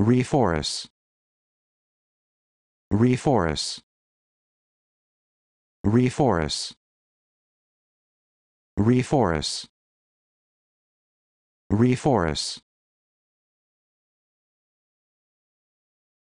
Reforest. Reforest. Reforest. Reforest. Reforest.